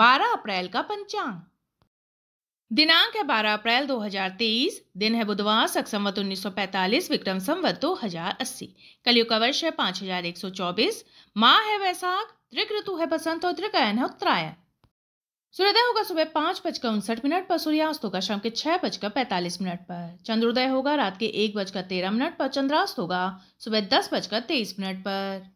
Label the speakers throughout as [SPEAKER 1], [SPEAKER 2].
[SPEAKER 1] 12 अप्रैल का पंचांग दिनांक है 12 अप्रैल 2023 दिन है बुधवार सख संवत उन्नीस विक्रम संवत 2080 कलयुग का वर्ष है 5124 माह है वैसाख त्रिक ऋतु है बसंत और त्रिकायन है उत्तरायण सूर्योदय होगा सुबह पांच बजकर उनसठ मिनट पर सूर्यास्त होगा शाम के छह बजकर पैंतालीस मिनट पर चंद्रोदय होगा रात के एक बजकर तेरह मिनट पर चंद्रास्त होगा सुबह दस बजकर तेईस मिनट पर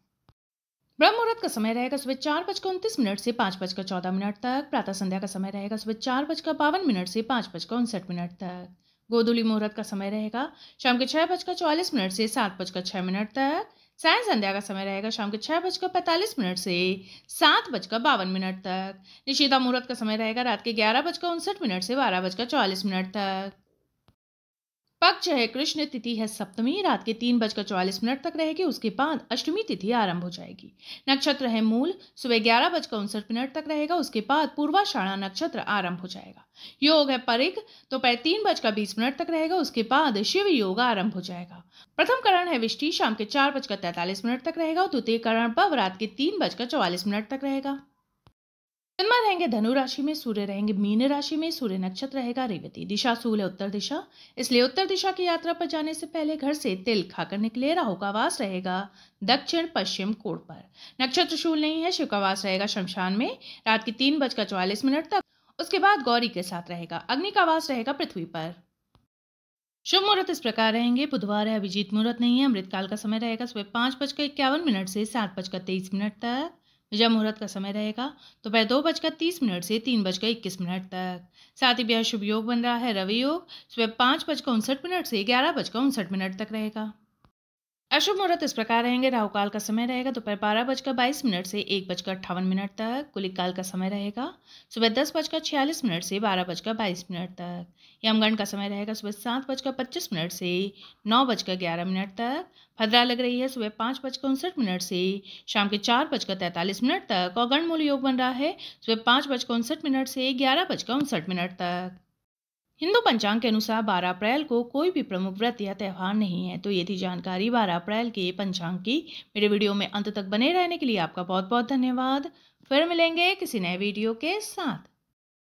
[SPEAKER 1] ब्रह्म मुहूर्त का समय रहेगा सुबह चार बजकर उनतीस मिनट से पाँच बजकर चौदह मिनट तक प्रातः संध्या का समय रहेगा सुबह चार बजकर बावन मिनट से पाँच बजकर उनसठ मिनट तक गोदुली मुहूर्त का समय रहेगा शाम के छः बजकर चौवालीस मिनट से सात बजकर छः मिनट तक साय संध्या का समय रहेगा शाम के छः बजकर पैंतालीस मिनट से सात बजकर बावन मिनट तक निशिता मुहूर्त का समय रहेगा रात के ग्यारह बजकर उनसठ मिनट से बारह बजकर चौवालीस मिनट तक पक्ष है कृष्ण तिथि है सप्तमी रात के तीन बजकर चौवालीस मिनट तक रहेगी उसके बाद अष्टमी तिथि आरंभ हो जाएगी नक्षत्र है मूल सुबह ग्यारह बजकर उनसठ मिनट तक रहेगा उसके बाद पूर्वाषाढ़ा नक्षत्र आरंभ हो जाएगा योग है परिक दोपहर तो तीन बजकर बीस मिनट तक रहेगा उसके बाद शिव योग आरंभ हो जाएगा प्रथम करण है विष्टि शाम के चार बजकर तैतालीस मिनट तक रहेगा और द्वितीय करण पव रात के तीन बजकर चौवालीस मिनट तक रहेगा चंद्रमा रहेंगे धनु राशि में सूर्य रहेंगे मीन राशि में सूर्य नक्षत्र रहेगा रेवती दिशा सूल है उत्तर दिशा इसलिए उत्तर दिशा की यात्रा पर जाने से पहले घर से तिल खाकर निकले राहु का वास रहेगा दक्षिण पश्चिम कोण पर नक्षत्र शूल नहीं है शिव का वास रहेगा शमशान में रात की तीन बजकर चौवालीस मिनट तक उसके बाद गौरी के साथ रहेगा अग्नि का वास रहेगा पृथ्वी पर शुभ मुहूर्त इस प्रकार रहेंगे बुधवार है अभिजीत मुहूर्त नहीं है अमृतकाल का समय रहेगा सुबह पांच बजकर इक्यावन मिनट से सात बजकर तेईस मिनट तक विजय मुहूर्त का समय रहेगा दोपहर दो बजकर तीस मिनट से तीन बजकर इक्कीस मिनट तक साथ ही ब्याह शुभ योग बन रहा है रवि योग सुबह पाँच बजकर उनसठ मिनट से ग्यारह बजकर उनसठ मिनट तक रहेगा अशुभ मुहूर्त इस प्रकार रहेंगे राहु काल का समय रहेगा दोपहर बारह बजकर बाईस मिनट से एक बजकर अट्ठावन मिनट तक कुलिक काल का समय रहेगा सुबह दस बजकर छियालीस मिनट से बारह बजकर बाईस मिनट तक यमगण का समय रहेगा सुबह सात बजकर पच्चीस मिनट से नौ बजकर ग्यारह मिनट तक भद्रा लग रही है सुबह पाँच बजकर उनसठ मिनट से शाम के चार बजकर तैंतालीस मिनट तक और गणमूल योग बन रहा है सुबह पाँच बजकर उनसठ मिनट से ग्यारह बजकर उनसठ मिनट तक हिंदू पंचांग के अनुसार 12 अप्रैल को कोई भी प्रमुख व्रत या त्यौहार नहीं है तो ये थी जानकारी 12 अप्रैल के पंचांग की मेरे वीडियो में अंत तक बने रहने के लिए आपका बहुत बहुत धन्यवाद फिर मिलेंगे किसी नए वीडियो के साथ